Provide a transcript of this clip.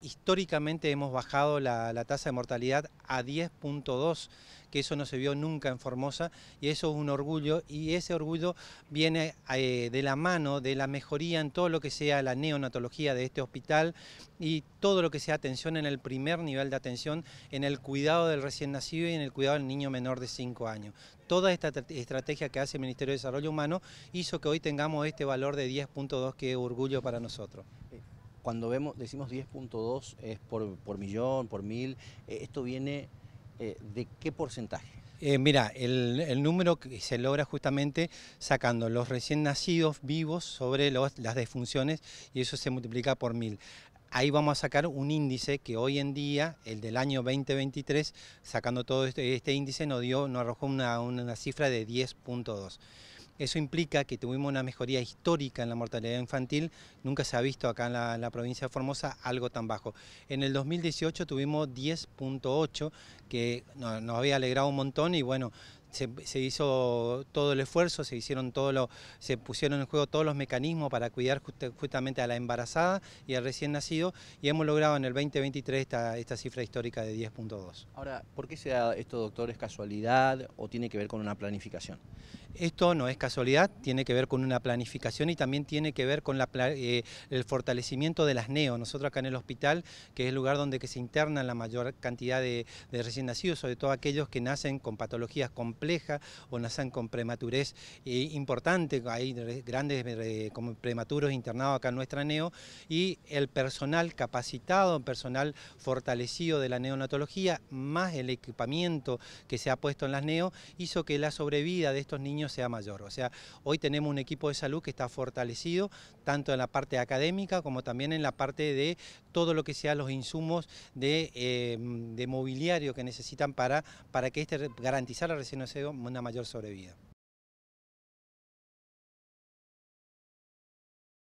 Históricamente hemos bajado la, tasa de mortalidad a 10.2, que eso no se vio nunca en Formosa, y eso es un orgullo, y ese orgullo viene eh, de la mano de la mejoría en todo lo que sea la neonatología de este hospital y todo lo que sea atención en el primer nivel de atención, en el cuidado del recién nacido y en el cuidado del niño menor de 5 años. Toda esta estrategia que hace el Ministerio de Desarrollo Humano hizo que hoy tengamos este valor de 10.2 que es orgullo para nosotros cuando vemos, decimos 10.2 es por, millón, por mil, eh, esto viene eh, de qué porcentaje? Eh, mira, el, número que se logra justamente sacando los recién nacidos vivos sobre las defunciones y eso se multiplica por mil. Ahí vamos a sacar un índice que hoy en día, el del año 2023, sacando todo este, este, índice, nos dio, nos arrojó una, una cifra de 10.2. Eso implica que tuvimos una mejoría histórica en la mortalidad infantil, nunca se ha visto acá en la, provincia de Formosa algo tan bajo. En el 2018 tuvimos 10.8, que nos había alegrado un montón y bueno, se, hizo todo el esfuerzo, se hicieron todo lo, se pusieron en juego todos los mecanismos para cuidar justamente a la embarazada y al recién nacido y hemos logrado en el 2023 esta, esta cifra histórica de 10.2. Ahora, ¿por qué se da esto, doctor? ¿Es casualidad o tiene que ver con una planificación? Esto no es casualidad, tiene que ver con una planificación y también tiene que ver con eh, el fortalecimiento de las NEO. Nosotros acá en el hospital, que es el lugar donde se internan la mayor cantidad de, de recién nacidos, sobre todo aquellos que nacen con patologías complejas compleja o nacen con prematurez eh, importante, hay grandes eh, como prematuros internados acá en nuestra neo, y el personal capacitado, personal fortalecido de la neonatología, más el equipamiento que se ha puesto en las neo, hizo que la sobrevida de estos niños sea mayor. O sea, hoy tenemos un equipo de salud que está fortalecido, tanto en la parte académica como también en la parte de todo lo que sea los insumos eh, de, mobiliario que necesitan para, para que este garantizar la recién una mayor sobrevida.